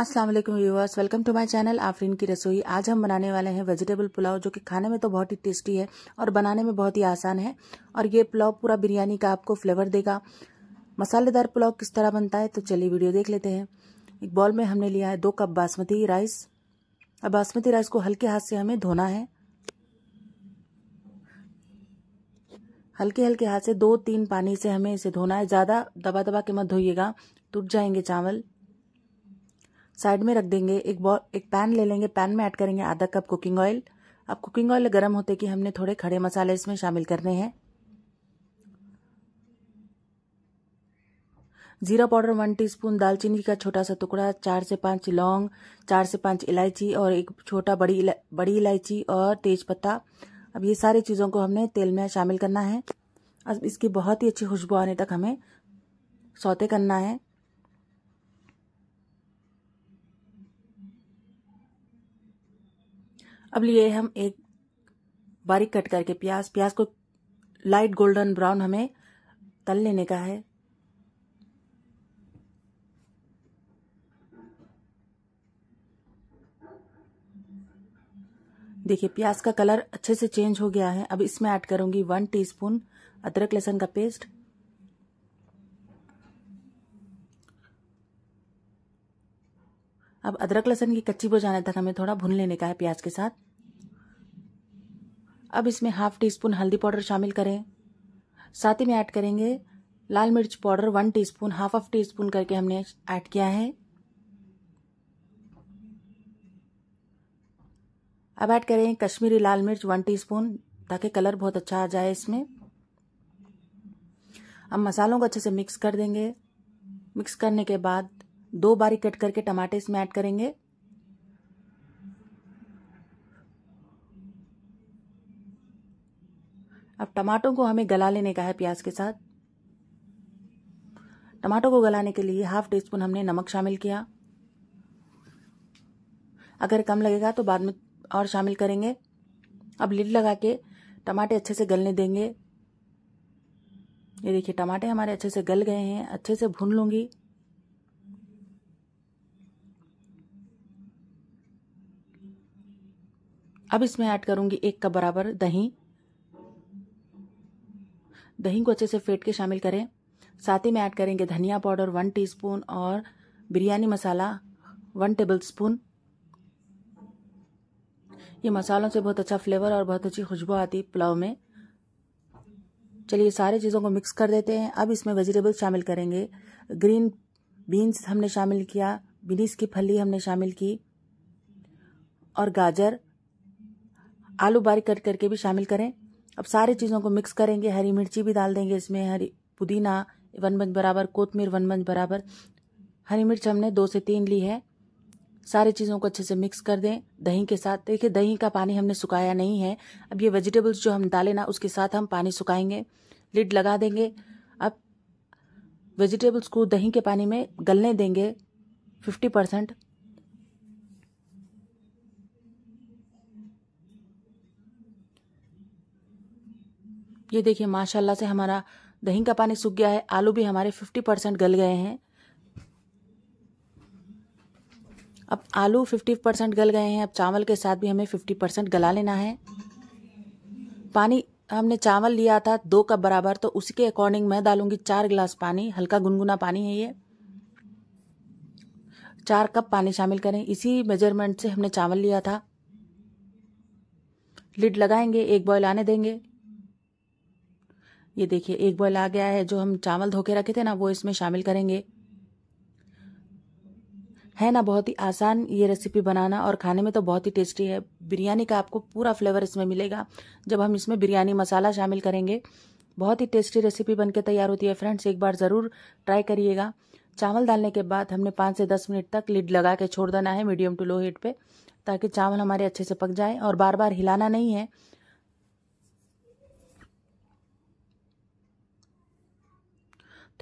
अस्सलाम वालेकुम viewers welcome to my channel Afreen की रसोई आज हम बनाने वाले हैं वेजिटेबल पुलाव जो कि खाने में तो बहुत ही टेस्टी है और बनाने में बहुत ही आसान है और ये पुलाव पूरा बिरयानी का आपको फ्लेवर देगा मसालेदार पुलाव किस तरह बनता है तो चलिए वीडियो देख लेते हैं एक बॉल में हमने लिया है दो कप बासमती राइस अब बासमती राइस को हल्के हाथ से हमें धोना है हल्के हल्के हाथ से दो तीन पानी से हमें इसे धोना है ज़्यादा दबा दबा के मत धोइएगा टूट जाएंगे चावल साइड में रख देंगे एक बॉल एक पैन ले लेंगे पैन में ऐड करेंगे आधा कप कुकिंग ऑयल अब कुकिंग ऑयल गर्म होते कि हमने थोड़े खड़े मसाले इसमें शामिल करने हैं जीरा पाउडर वन टीस्पून दालचीनी का छोटा सा टुकड़ा चार से पांच लौंग चार से पांच इलायची और एक छोटा बड़ी इला, बड़ी इलायची और तेज पत्ता अब ये सारी चीज़ों को हमने तेल में शामिल करना है अब इसकी बहुत ही अच्छी खुशबू आने तक हमें सौते करना है अब लिए हम एक बारीक कट करके प्याज प्याज को लाइट गोल्डन ब्राउन हमें तल लेने का है देखिए प्याज का कलर अच्छे से चेंज हो गया है अब इसमें ऐड करूंगी वन टीस्पून अदरक लहसुन का पेस्ट अब अदरक लहसन की कच्ची बुझाने तक हमें थोड़ा भून लेने का है प्याज के साथ अब इसमें हाफ टी स्पून हल्दी पाउडर शामिल करें साथ ही में ऐड करेंगे लाल मिर्च powder one teaspoon half of teaspoon करके हमने ऐड किया है अब ऐड करें कश्मीरी लाल मिर्च वन टी स्पून ताकि कलर बहुत अच्छा आ जाए इसमें अब मसालों को अच्छे से मिक्स कर देंगे मिक्स करने के बाद दो बारी कट करके टमाटे इसमें ऐड करेंगे अब टमाटो को हमें गला लेने का है प्याज के साथ टमाटो को गलाने के लिए हाफ टी स्पून हमने नमक शामिल किया अगर कम लगेगा तो बाद में और शामिल करेंगे अब लिड लगा के टमाटे अच्छे से गलने देंगे ये देखिए टमाटे हमारे अच्छे से गल गए हैं अच्छे से भून लूंगी अब इसमें ऐड करूंगी एक कप बराबर दही दही को अच्छे से फेंट के शामिल करें साथ ही में ऐड करेंगे धनिया पाउडर वन टीस्पून और biryani masala one tablespoon ये मसालों से बहुत अच्छा फ्लेवर और बहुत अच्छी खुशबू आती है पुलाव में चलिए सारे चीज़ों को मिक्स कर देते हैं अब इसमें वेजिटेबल्स शामिल करेंगे ग्रीन बीन्स हमने शामिल किया बिनीस की फली हमने शामिल की और गाजर आलू बारीक कट करके भी शामिल करें अब सारी चीज़ों को मिक्स करेंगे हरी मिर्ची भी डाल देंगे इसमें हरी पुदीना वन मंच बराबर कोतमीर वन मंच बराबर हरी मिर्च हमने दो से तीन ली है सारी चीज़ों को अच्छे से मिक्स कर दें दही के साथ देखिए दही का पानी हमने सुखाया नहीं है अब ये वेजिटेबल्स जो हम डालें ना उसके साथ हम पानी सुखाएंगे लिड लगा देंगे अब वेजिटेबल्स को दही के पानी में गलने देंगे फिफ्टी परसेंट ये देखिए माशाल्लाह से हमारा दही का पानी सूख गया है आलू भी हमारे फिफ्टी परसेंट गल गए हैं अब आलू फिफ्टी परसेंट गल गए हैं अब चावल के साथ भी हमें फिफ्टी परसेंट गला लेना है पानी हमने चावल लिया था दो कप बराबर तो उसी के अकॉर्डिंग मैं डालूंगी चार गिलास पानी हल्का गुनगुना पानी है ये चार कप पानी शामिल करें इसी मेजरमेंट से हमने चावल लिया था लिड लगाएंगे एक बॉयल आने देंगे ये देखिए एक बॉयल आ गया है जो हम चावल धो के रखे थे ना वो इसमें शामिल करेंगे है ना बहुत ही आसान ये रेसिपी बनाना और खाने में तो बहुत ही टेस्टी है बिरयानी का आपको पूरा फ्लेवर इसमें मिलेगा जब हम इसमें बिरयानी मसाला शामिल करेंगे बहुत ही टेस्टी रेसिपी बनके तैयार होती है फ्रेंड्स एक बार ज़रूर ट्राई करिएगा चावल डालने के बाद हमने पाँच से दस मिनट तक लिड लगा के छोड़ देना है मीडियम टू लो हीट पर ताकि चावल हमारे अच्छे से पक जाए और बार बार हिलाना नहीं है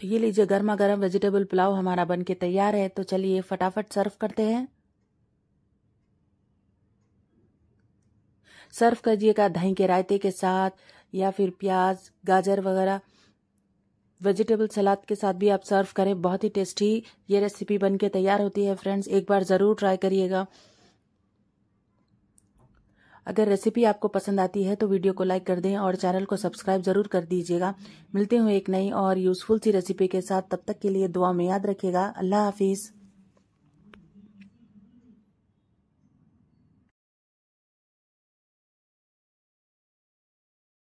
तो ये लीजिए गर्मा गर्म वेजिटेबल पुलाव हमारा बन के तैयार है तो चलिए फटाफट सर्व करते हैं सर्व करिएगा दही के रायते के साथ या फिर प्याज गाजर वगैरह वेजिटेबल सलाद के साथ भी आप सर्व करें बहुत ही टेस्टी ये रेसिपी बन के तैयार होती है फ्रेंड्स एक बार ज़रूर ट्राई करिएगा अगर रेसिपी आपको पसंद आती है तो वीडियो को लाइक कर दें और चैनल को सब्सक्राइब जरूर कर दीजिएगा मिलते हुए एक नई और यूजफुल सी रेसिपी के साथ तब तक के लिए दुआ में याद रखेगा अल्लाह हाफिज़